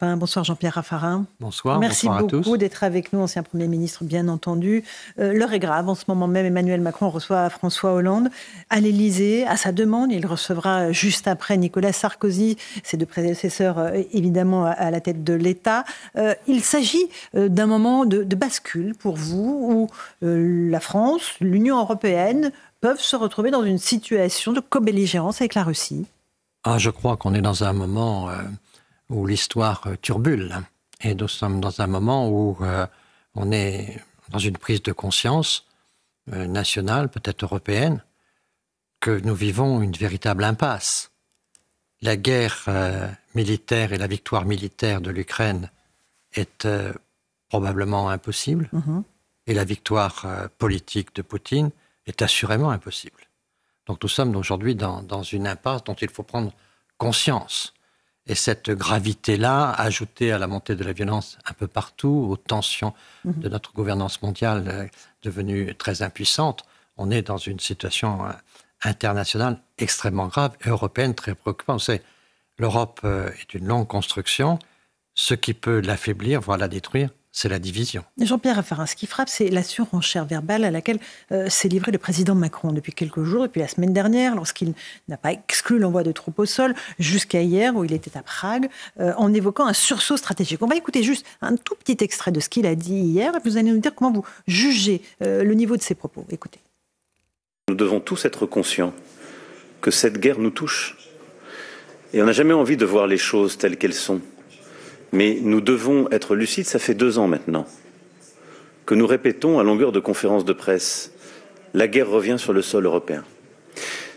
bonsoir Jean-Pierre Raffarin. Bonsoir. Merci beaucoup d'être avec nous, ancien Premier ministre, bien entendu. Euh, l'heure est grave. En ce moment même, Emmanuel Macron reçoit François Hollande à l'Élysée, à sa demande. Il recevra juste après Nicolas Sarkozy, ses deux prédécesseurs, euh, évidemment, à, la tête de l'État. Euh, il s'agit d'un moment de, bascule pour vous, où la France, l'Union européenne peuvent se retrouver dans une situation de co-belligérance avec la Russie. Ah, je crois qu'on est dans un moment où l'histoire euh, turbule. Et nous sommes dans un moment où euh, on est dans une prise de conscience euh, nationale, peut-être européenne, que nous vivons une véritable impasse. La guerre militaire et la victoire militaire de l'Ukraine est probablement impossible, mm-hmm. et la victoire politique de Poutine est assurément impossible. Donc nous sommes aujourd'hui dans, dans une impasse dont il faut prendre conscience. Et cette gravité-là, ajoutée à la montée de la violence un peu partout, aux tensions mhm. de notre gouvernance mondiale euh, devenue très impuissante, on est dans une situation euh, internationale extrêmement grave européenne très préoccupante. savez, l'Europe euh, est une longue construction. Ce qui peut l'affaiblir, voire la détruire, c'est la division. Jean-Pierre Raffarin, ce qui frappe, c'est la surenchère verbale à laquelle euh, s'est livré le président Macron depuis quelques jours, et puis la semaine dernière, lorsqu'il n'a pas exclu l'envoi de troupes au sol, jusqu'à hier où il était à Prague, euh, en évoquant un sursaut stratégique. On va écouter juste un tout petit extrait de ce qu'il a dit hier, et vous allez nous dire comment vous jugez euh, le niveau de ses propos. Écoutez. Nous devons tous être conscients que cette guerre nous touche. Et on n'a jamais envie de voir les choses telles qu'elles sont. Mais nous devons être lucides, ça fait deux ans maintenant que nous répétons à longueur de conférences de presse, la guerre revient sur le sol européen.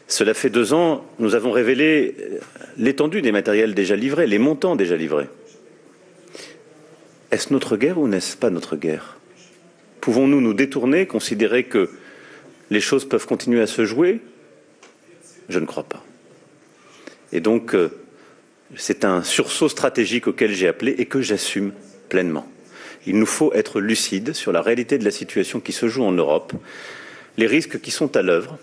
Cela fait deux ans, nous avons révélé euh, l'étendue des matériels déjà livrés, les montants déjà livrés. Est-ce notre guerre ou n'est-ce pas notre guerre Pouvons-nous nous détourner, considérer que les choses peuvent continuer à se jouer Je ne crois pas. Et donc, euh, c'est un sursaut stratégique auquel j'ai appelé et que j'assume pleinement. Il nous faut être lucides sur la réalité de la situation qui se joue en Europe, les risques qui sont à l'œuvre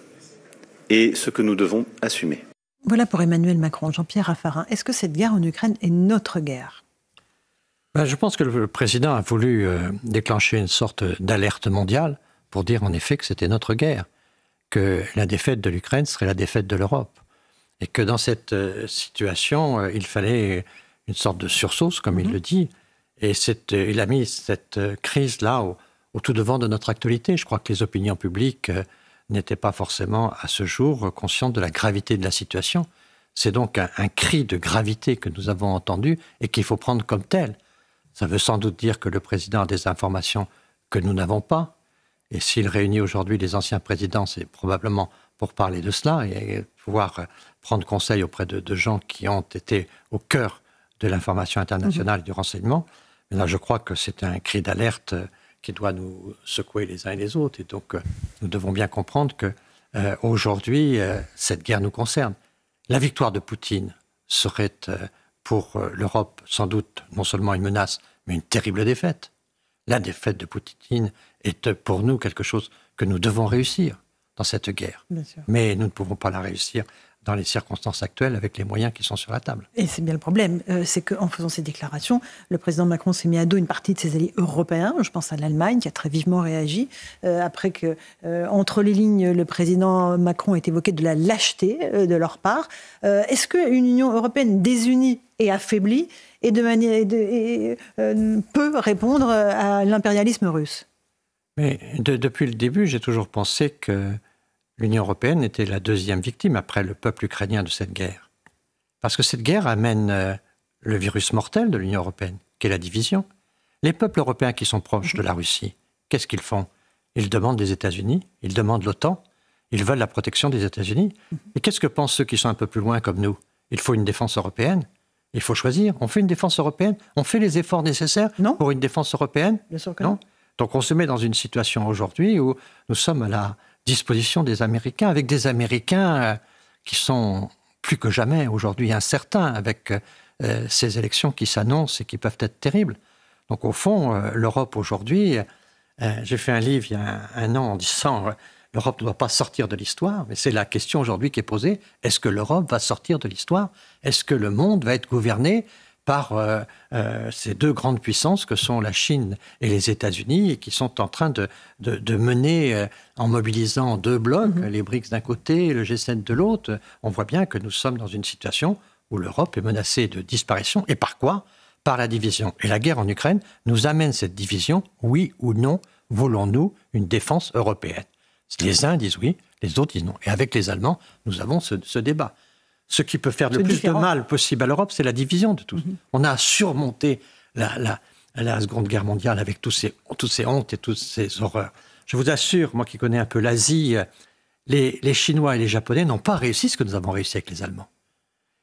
et ce que nous devons assumer. Voilà pour Emmanuel Macron. Jean-Pierre Raffarin, est-ce que cette guerre en Ukraine est notre guerre ben, Je pense que le président a voulu euh, déclencher une sorte d'alerte mondiale pour dire en effet que c'était notre guerre, que la défaite de l'Ukraine serait la défaite de l'Europe. Et que dans cette euh, situation, euh, il fallait une sorte de sursauce, comme il mhm. le dit. Et euh, il a mis cette crise-là au, tout devant de notre actualité. Je crois que les opinions publiques n'étaient pas forcément à ce jour conscientes de la gravité de la situation. C'est donc un, un, cri de gravité que nous avons entendu et qu'il faut prendre comme tel. Ça veut sans doute dire que le président a des informations que nous n'avons pas. Et s'il réunit aujourd'hui les anciens présidents, c'est probablement pour parler de cela et pouvoir euh, prendre conseil auprès de, gens qui ont été au cœur de l'information internationale et du renseignement. Mais là, je crois que c'est un cri d'alerte euh, qui doit nous secouer les uns et les autres. Et donc, euh, nous devons bien comprendre que aujourd'hui, cette guerre nous concerne. La victoire de Poutine serait pour l'Europe sans doute non seulement une menace, mais une terrible défaite. La défaite de Poutine est pour nous quelque chose que nous devons réussir dans cette guerre. Mais nous ne pouvons pas la réussir dans les circonstances actuelles avec les moyens qui sont sur la table. Et c'est bien le problème, euh, c'est qu'en faisant ces déclarations, le président Macron s'est mis à dos une partie de ses alliés européens. Je pense à l'Allemagne qui a très vivement réagi euh, après que, euh, entre les lignes, le président Macron ait évoqué de la lâcheté de leur part. Est-ce qu'une Union européenne désunie et affaiblie de manière peut répondre à l'impérialisme russe Mais depuis le début, j'ai toujours pensé que l'Union européenne était la deuxième victime après le peuple ukrainien de cette guerre. Parce que cette guerre amène euh, le virus mortel de l'Union européenne, qui est la division. Les peuples européens qui sont proches de la Russie, qu'est-ce qu'ils font Ils demandent des États-Unis, ils demandent l'OTAN, ils veulent la protection des États-Unis. Et qu'est-ce que pensent ceux qui sont un peu plus loin comme nous Il faut une défense européenne. Il faut choisir. On fait une défense européenne. On fait les efforts nécessaires pour une défense européenne. Bien sûr que Donc on se met dans une situation aujourd'hui où nous sommes à la, disposition des Américains, avec des Américains euh, qui sont plus que jamais aujourd'hui incertains avec euh, ces élections qui s'annoncent et qui peuvent être terribles. Donc au fond, euh, l'Europe aujourd'hui, j'ai fait un livre il y a un, an en disant l'Europe ne doit pas sortir de l'histoire, mais c'est la question aujourd'hui qui est posée. Est-ce que l'Europe va sortir de l'histoire Est-ce que le monde va être gouverné par euh, euh, ces deux grandes puissances que sont la Chine et les États-Unis et qui sont en train de, mener euh, en mobilisant deux blocs, mhm. les BRICS d'un côté et le G7 de l'autre. On voit bien que nous sommes dans une situation où l'Europe est menacée de disparition et par quoi Par la division. Et la guerre en Ukraine nous amène cette division, oui ou non, voulons-nous une défense européenne Les uns disent oui, les autres disent non. Et avec les Allemands, nous avons ce débat ce qui peut faire le plus de mal possible à l'Europe, c'est la division de tous. Mhm. On a surmonté la, Seconde Guerre mondiale avec toutes ces hontes et toutes ces horreurs. Je vous assure, moi qui connais un peu l'Asie, euh, les, Chinois et les Japonais n'ont pas réussi ce que nous avons réussi avec les Allemands.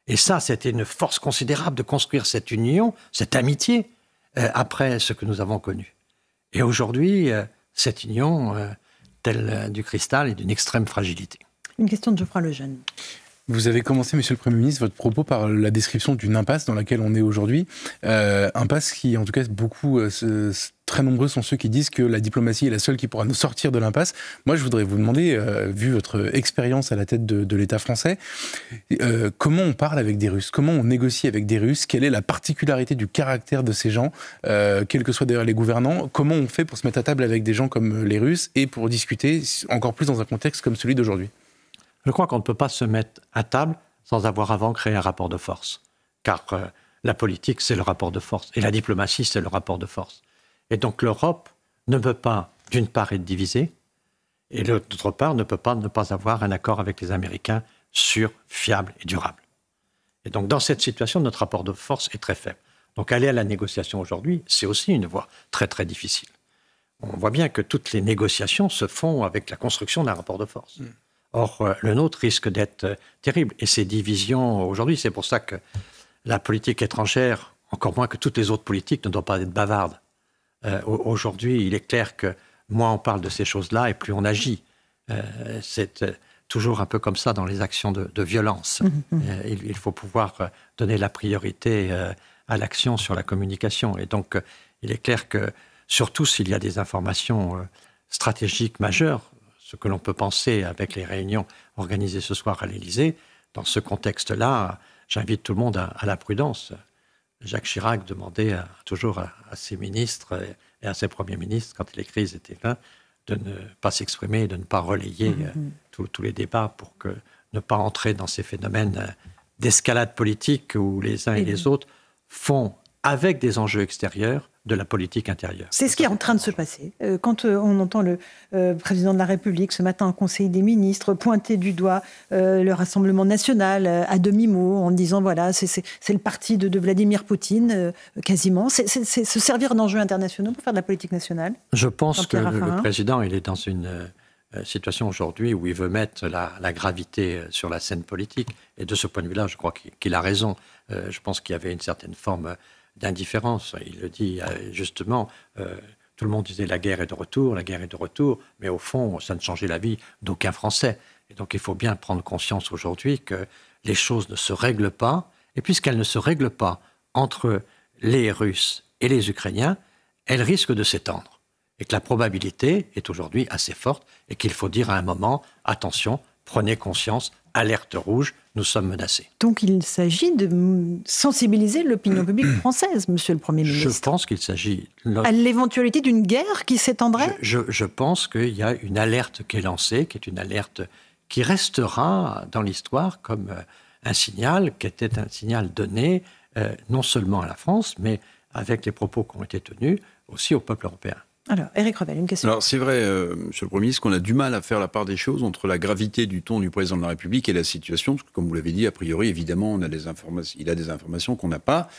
Et ça, c'était une force considérable de construire cette union, cette amitié, euh, après ce que nous avons connu. Et aujourd'hui, euh, cette union, telle du cristal, est d'une extrême fragilité. Une question de Geoffroy Lejeune. Vous avez commencé, Monsieur le Premier ministre, votre propos par la description d'une impasse dans laquelle on est aujourd'hui. Euh, impasse qui, en tout cas, beaucoup, euh, très nombreux sont ceux qui disent que la diplomatie est la seule qui pourra nous sortir de l'impasse. Moi, je voudrais vous demander, euh, vu votre expérience à la tête de, de l'État français, comment on parle avec des Russes Comment on négocie avec des Russes Quelle est la particularité du caractère de ces gens, quels que soient d'ailleurs les gouvernants Comment on fait pour se mettre à table avec des gens comme les Russes et pour discuter encore plus dans un contexte comme celui d'aujourd'hui je crois qu'on ne peut pas se mettre à table sans avoir avant créé un rapport de force. Car euh, la politique, c'est le rapport de force. Et la diplomatie, c'est le rapport de force. Et donc l'Europe ne peut pas, d'une part, être divisée, et d'autre part, ne peut pas ne pas avoir un accord avec les Américains sûr, fiable et durable. Et donc dans cette situation, notre rapport de force est très faible. Donc aller à la négociation aujourd'hui, c'est aussi une voie très très difficile. On voit bien que toutes les négociations se font avec la construction d'un rapport de force. Mm. Or, euh, le nôtre risque d'être euh, terrible. Et ces divisions, euh, aujourd'hui, c'est pour ça que la politique étrangère, encore moins que toutes les autres politiques, ne doit pas être bavarde. aujourd'hui, il est clair que moins on parle de ces choses-là et plus on agit. c'est toujours un peu comme ça dans les actions de, violence. Mmh, mmh, mmh. il, faut pouvoir donner la priorité à l'action sur la communication. Et donc, il est clair que, surtout s'il y a des informations stratégiques majeures, ce que l'on peut penser avec les réunions organisées ce soir à l'Élysée, dans ce contexte-là, j'invite tout le monde à, la prudence. Jacques Chirac demandait toujours à, ses ministres et à ses premiers ministres, quand les crises étaient là, de ne pas s'exprimer, de ne pas relayer mm-hmm. euh, tous les débats pour que, ne pas entrer dans ces phénomènes euh, d'escalade politique où les uns et les autres font, avec des enjeux extérieurs, de la politique intérieure. C'est ce qui est en train de se passer. Euh, quand euh, on entend le euh, président de la République ce matin au Conseil des ministres pointer du doigt le Rassemblement national à demi-mot en disant voilà, c'est le parti de, Vladimir Poutine quasiment, c'est se servir d'enjeux internationaux pour faire de la politique nationale Je pense que le président, il est dans une situation aujourd'hui où il veut mettre la, la, gravité sur la scène politique. Et de ce point de vue-là, je crois qu'il a raison. Je pense qu'il y avait une certaine forme d'indifférence. Il le dit euh, justement. Euh, tout le monde disait la guerre est de retour, la guerre est de retour, mais au fond, ça ne changeait la vie d'aucun Français. Et donc il faut bien prendre conscience aujourd'hui que les choses ne se règlent pas, et puisqu'elles ne se règlent pas entre les Russes et les Ukrainiens, elles risquent de s'étendre. Et que la probabilité est aujourd'hui assez forte, et qu'il faut dire à un moment, attention, prenez conscience, alerte rouge, nous sommes menacés. Donc il s'agit de sensibiliser l'opinion publique française, monsieur le Premier ministre. Je pense qu'il s'agit. À l'éventualité d'une guerre qui s'étendrait je, pense qu'il y a une alerte qui est lancée, qui est une alerte qui restera dans l'histoire comme euh, un signal, qui était un signal donné euh, non seulement à la France, mais avec les propos qui ont été tenus aussi au peuple européen. Alors, Eric Revel, une question. Alors, c'est vrai, euh, M. le Premier ministre, qu'on a du mal à faire la part des choses entre la gravité du ton du président de la République et la situation, parce que, comme vous l'avez dit, a priori, évidemment, on a des informations, il a des informations qu'on n'a pas.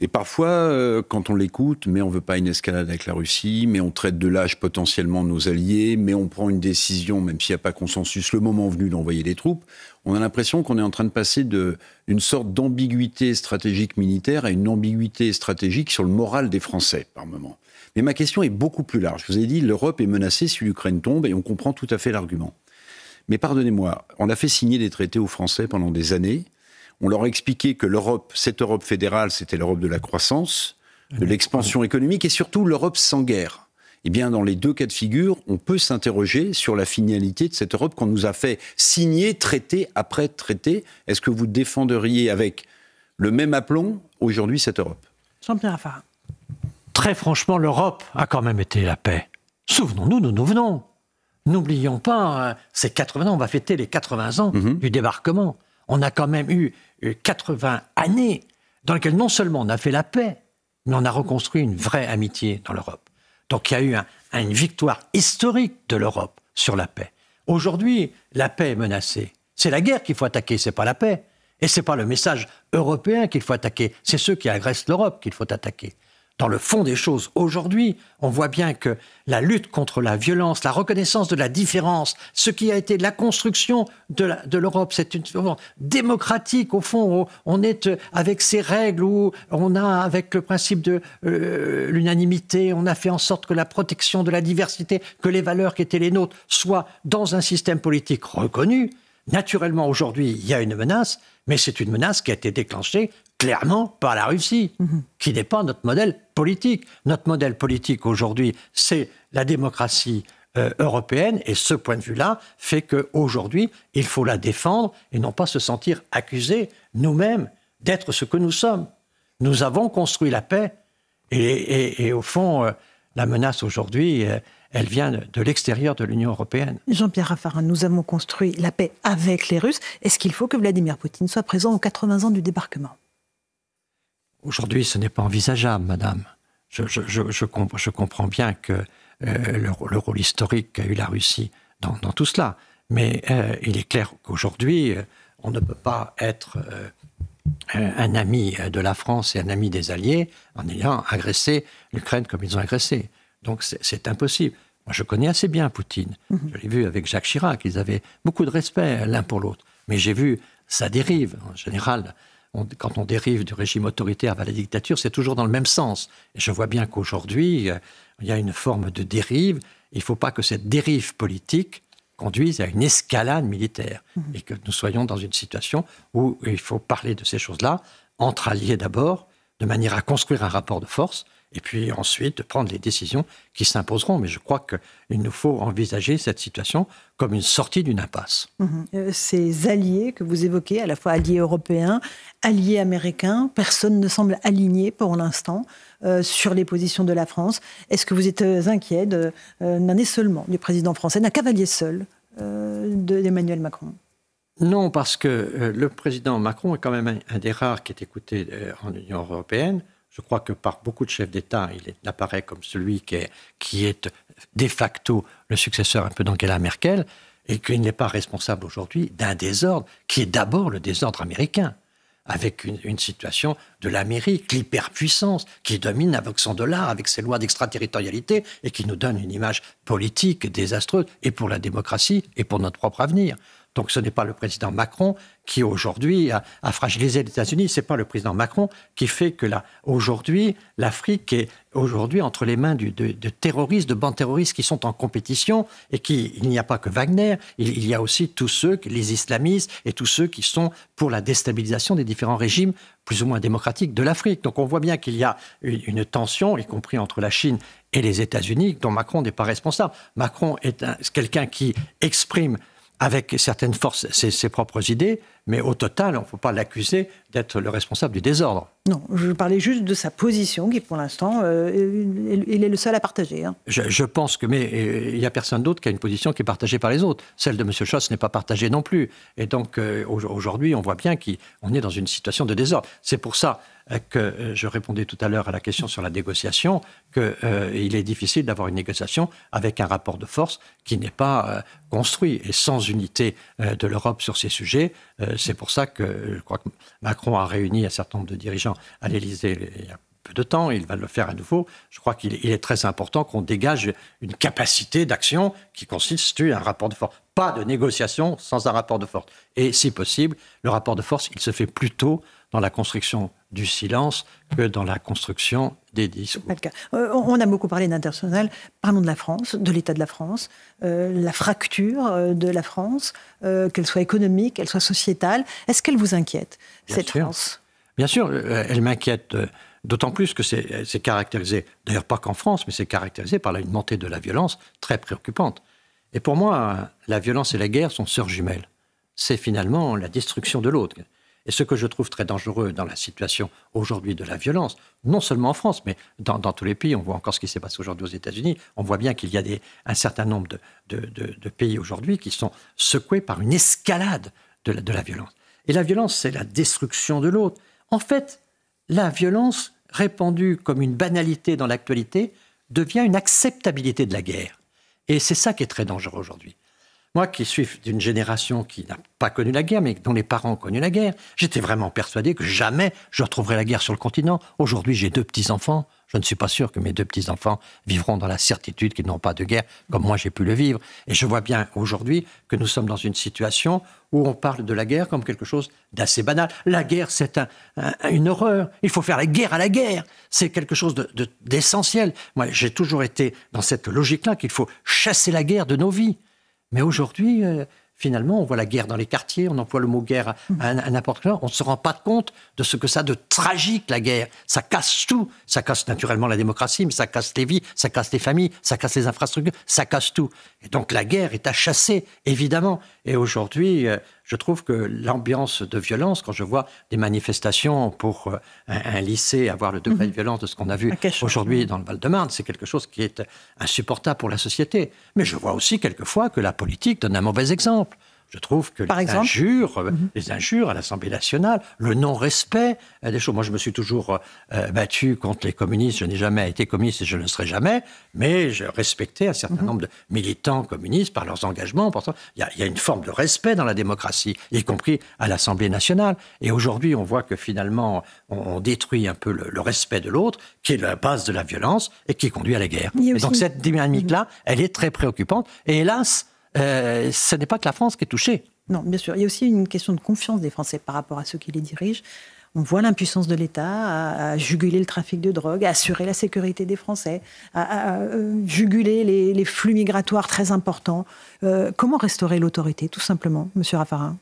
Et parfois, euh, quand on l'écoute, mais on ne veut pas une escalade avec la Russie, mais on traite de lâche potentiellement nos alliés, mais on prend une décision, même s'il n'y a pas consensus, le moment venu d'envoyer des troupes, on a l'impression qu'on est en train de passer d'une sorte d'ambiguïté stratégique militaire à une ambiguïté stratégique sur le moral des Français, par moment. Mais ma question est beaucoup plus large. Je vous ai dit, l'Europe est menacée si l'Ukraine tombe, et on comprend tout à fait l'argument. Mais pardonnez-moi, on a fait signer des traités aux Français pendant des années. On leur a expliqué que l'Europe, cette Europe fédérale, c'était l'Europe de la croissance, de l'expansion économique et surtout l'Europe sans guerre. Eh bien, dans les deux cas de figure, on peut s'interroger sur la finalité de cette Europe qu'on nous a fait signer traité après traité. Est-ce que vous défenderiez avec le même aplomb aujourd'hui cette Europe Jean-Pierre très franchement, l'Europe a quand même été la paix. Souvenons-nous, nous nous venons. N'oublions pas, hein, ces 80 ans, on va fêter les 80 ans mhm. du débarquement. On a quand même eu 80 euh, années dans lesquelles non seulement on a fait la paix, mais on a reconstruit une vraie amitié dans l'Europe. Donc il y a eu une victoire historique de l'Europe sur la paix. Aujourd'hui, la paix est menacée. C'est la guerre qu'il faut attaquer, c'est pas la paix. Et c'est pas le message européen qu'il faut attaquer, c'est ceux qui agressent l'Europe qu'il faut attaquer dans le fond des choses, aujourd'hui, on voit bien que la lutte contre la violence, la reconnaissance de la différence, ce qui a été la construction de l'Europe, c'est une démocratique au fond. On est avec ces règles où on a avec le principe de euh, l'unanimité, on a fait en sorte que la protection de la diversité, que les valeurs qui étaient les nôtres soient dans un système politique reconnu. Naturellement, aujourd'hui, il y a une menace, mais c'est une menace qui a été déclenchée clairement par la Russie, mhm. qui n'est pas notre modèle politique. Notre modèle politique aujourd'hui, c'est la démocratie euh, européenne, et ce point de vue-là fait qu'aujourd'hui, il faut la défendre et non pas se sentir accusé nous-mêmes d'être ce que nous sommes. Nous avons construit la paix, et, au fond, euh, la menace aujourd'hui, euh, elle vient de l'extérieur de l'Union européenne. Jean-Pierre Raffarin, nous avons construit la paix avec les Russes. Est-ce qu'il faut que Vladimir Poutine soit présent aux 80 ans du débarquement Aujourd'hui, ce n'est pas envisageable, madame. Je, je, comprends bien que euh, le, rôle historique qu'a eu la Russie dans, tout cela, mais euh, il est clair qu'aujourd'hui, euh, on ne peut pas être un ami de la France et un ami des Alliés en ayant agressé l'Ukraine comme ils ont agressé. Donc c'est impossible. Moi, je connais assez bien Poutine. Mmh. Je l'ai vu avec Jacques Chirac. Ils avaient beaucoup de respect l'un pour l'autre. Mais j'ai vu sa dérive en général quand on dérive du régime autoritaire vers la dictature, c'est toujours dans le même sens. Et je vois bien qu'aujourd'hui, euh, il y a une forme de dérive. Il ne faut pas que cette dérive politique conduise à une escalade militaire mhm. et que nous soyons dans une situation où il faut parler de ces choses-là entre alliés d'abord, de manière à construire un rapport de force et puis ensuite de prendre les décisions qui s'imposeront. Mais je crois qu'il nous faut envisager cette situation comme une sortie d'une impasse. Mhm. Euh, ces alliés que vous évoquez, à la fois alliés européens, alliés américains, personne ne semble aligné pour l'instant euh, sur les positions de la France. Est-ce que vous êtes euh, inquiet d'un est seulement du président français, d'un cavalier seul d'Emmanuel Macron non, parce que le président Macron est quand même un des rares qui est écouté en Union européenne. Je crois que par beaucoup de chefs d'État, il apparaît comme celui qui est, de facto le successeur un peu d'Angela Merkel et qu'il n'est pas responsable aujourd'hui d'un désordre qui est d'abord le désordre américain, avec une, situation de l'Amérique, l'hyperpuissance qui domine avec son dollar, avec ses lois d'extraterritorialité et qui nous donne une image politique désastreuse et pour la démocratie et pour notre propre avenir. Donc ce n'est pas le président Macron qui aujourd'hui a, fragilisé les États-Unis, Ce n'est pas le président Macron qui fait que aujourd'hui l'Afrique est aujourd'hui entre les mains de, terroristes, de bandes terroristes qui sont en compétition et qui il n'y a pas que Wagner, il, y a aussi tous ceux les islamistes et tous ceux qui sont pour la déstabilisation des différents régimes plus ou moins démocratiques de l'Afrique. Donc on voit bien qu'il y a une tension, y compris entre la Chine et les États-Unis, dont Macron n'est pas responsable. Macron est quelqu'un qui exprime avec certaines forces ses, propres idées, mais au total, on ne faut pas l'accuser d'être le responsable du désordre. Non, je parlais juste de sa position, qui pour l'instant, il euh, est le seul à partager. Hein. Je, pense que, mais euh, il n'y a personne d'autre qui a une position qui est partagée par les autres. Celle de M. Schoss n'est pas partagée non plus. Et donc, euh, aujourd'hui, on voit bien qu'on est dans une situation de désordre. C'est pour ça, que euh, je répondais tout à l'heure à la question sur la négociation, qu'il euh, il est difficile d'avoir une négociation avec un rapport de force qui n'est pas euh, construit et sans unité de l'Europe sur ces sujets. c'est pour ça que je crois que Macron a réuni un certain nombre de dirigeants à l'Élysée il y a peu de temps, il va le faire à nouveau. Je crois qu'il est, est très important qu'on dégage une capacité d'action qui constitue un rapport de force. Pas de négociation sans un rapport de force. Et si possible, le rapport de force, il se fait plutôt dans la construction du silence que dans la construction des discours. Euh, on a beaucoup parlé d'international. Parlons de la France, de l'état de la France, euh, la fracture euh, de la France, qu'elle soit économique, qu'elle soit sociétale. Est-ce qu'elle vous inquiète, cette France Bien sûr, elle m'inquiète. D'autant plus que c'est caractérisé, d'ailleurs pas qu'en France, mais c'est caractérisé par une montée de la violence très préoccupante. Et pour moi, la violence et la guerre sont sœurs jumelles. C'est finalement la destruction de l'autre. Et ce que je trouve très dangereux dans la situation aujourd'hui de la violence, non seulement en France, mais dans, tous les pays, on voit encore ce qui s'est passé aujourd'hui aux États-Unis, on voit bien qu'il y a un certain nombre de, pays aujourd'hui qui sont secoués par une escalade de la violence. Et la violence, c'est la destruction de l'autre. En fait, la violence répandue comme une banalité dans l'actualité devient une acceptabilité de la guerre. Et c'est ça qui est très dangereux aujourd'hui. Moi qui suis d'une génération qui n'a pas connu la guerre, mais dont les parents ont connu la guerre, j'étais vraiment persuadé que jamais je retrouverais la guerre sur le continent. Aujourd'hui, j'ai deux petits-enfants. Je ne suis pas sûr que mes deux petits-enfants vivront dans la certitude qu'ils n'ont pas de guerre comme moi j'ai pu le vivre. Et je vois bien aujourd'hui que nous sommes dans une situation où on parle de la guerre comme quelque chose d'assez banal. La guerre, c'est une horreur. Il faut faire la guerre à la guerre. C'est quelque chose d'essentiel. moi, j'ai toujours été dans cette logique-là qu'il faut chasser la guerre de nos vies. Mais aujourd'hui, euh, finalement, on voit la guerre dans les quartiers, on emploie le mot guerre à, mm. n'importe quoi, on ne se rend pas compte de ce que ça a de tragique, la guerre. Ça casse tout. Ça casse naturellement la démocratie, mais ça casse les vies, ça casse les familles, ça casse les infrastructures, ça casse tout. Et donc la guerre est à chasser, évidemment. Et aujourd'hui, euh, je trouve que l'ambiance de violence, quand je vois des manifestations pour euh, un, lycée avoir le degré de mhm. violence de ce qu'on a vu aujourd'hui mhm. dans le Val-de-Marne, c'est quelque chose qui est insupportable pour la société. Mais je vois aussi quelquefois que la politique donne un mauvais exemple. Je trouve que les, injures, mhm. les injures à l'Assemblée nationale, le non-respect des choses. Moi, je me suis toujours euh, battu contre les communistes. Je n'ai jamais été communiste et je ne le serai jamais. Mais je respectais un certain mhm. nombre de militants communistes par leurs engagements. Il y, a une forme de respect dans la démocratie, y compris à l'Assemblée nationale. Et aujourd'hui, on voit que finalement, on, détruit un peu le, respect de l'autre, qui est la base de la violence et qui conduit à la guerre. Donc cette dynamique-là, mhm. elle est très préoccupante. Et hélas, euh, ce n'est pas que la France qui est touchée. Non, bien sûr. Il y a aussi une question de confiance des Français par rapport à ceux qui les dirigent. On voit l'impuissance de l'État à, juguler le trafic de drogue, à assurer la sécurité des Français, à, euh, juguler les, flux migratoires très importants. Euh, comment restaurer l'autorité, tout simplement, Monsieur Raffarin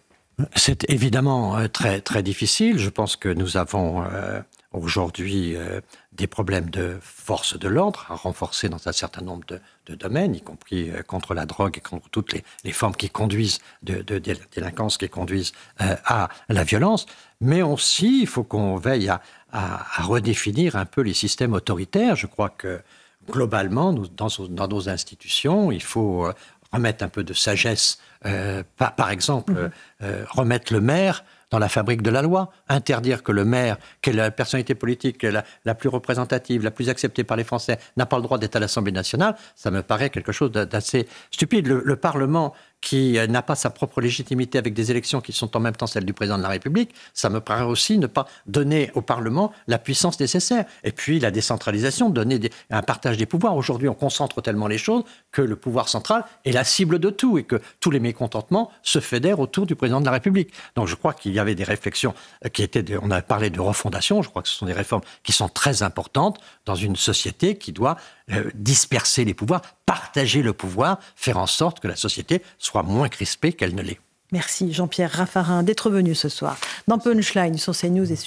C'est évidemment très très difficile. Je pense que nous avons aujourd'hui euh, des problèmes de force de l'ordre à renforcer dans un certain nombre de, domaines, y compris euh, contre la drogue et contre toutes les, formes qui conduisent de, de, délinquance, qui conduisent euh, à la violence. Mais aussi, il faut qu'on veille à, redéfinir un peu les systèmes autoritaires. Je crois que globalement, dans, dans, nos institutions, il faut remettre un peu de sagesse. Par, par, exemple, mmh remettre le maire dans la fabrique de la loi, interdire que le maire, qui est la personnalité politique la, plus représentative, la plus acceptée par les Français, n'a pas le droit d'être à l'Assemblée nationale, ça me paraît quelque chose d'assez stupide. le Parlement qui n'a pas sa propre légitimité avec des élections qui sont en même temps celles du président de la République, ça me paraît aussi ne pas donner au Parlement la puissance nécessaire. Et puis la décentralisation, donner un partage des pouvoirs. Aujourd'hui, on concentre tellement les choses que le pouvoir central est la cible de tout et que tous les mécontentements se fédèrent autour du président de la République. Donc je crois qu'il y avait des réflexions euh, qui étaient, on a parlé de refondation, je crois que ce sont des réformes qui sont très importantes dans une société qui doit euh, disperser les pouvoirs, partager le pouvoir, faire en sorte que la société soit moins crispée qu'elle ne l'est. Merci Jean-Pierre Raffarin d'être venu ce soir dans Punchline sur CNews et sur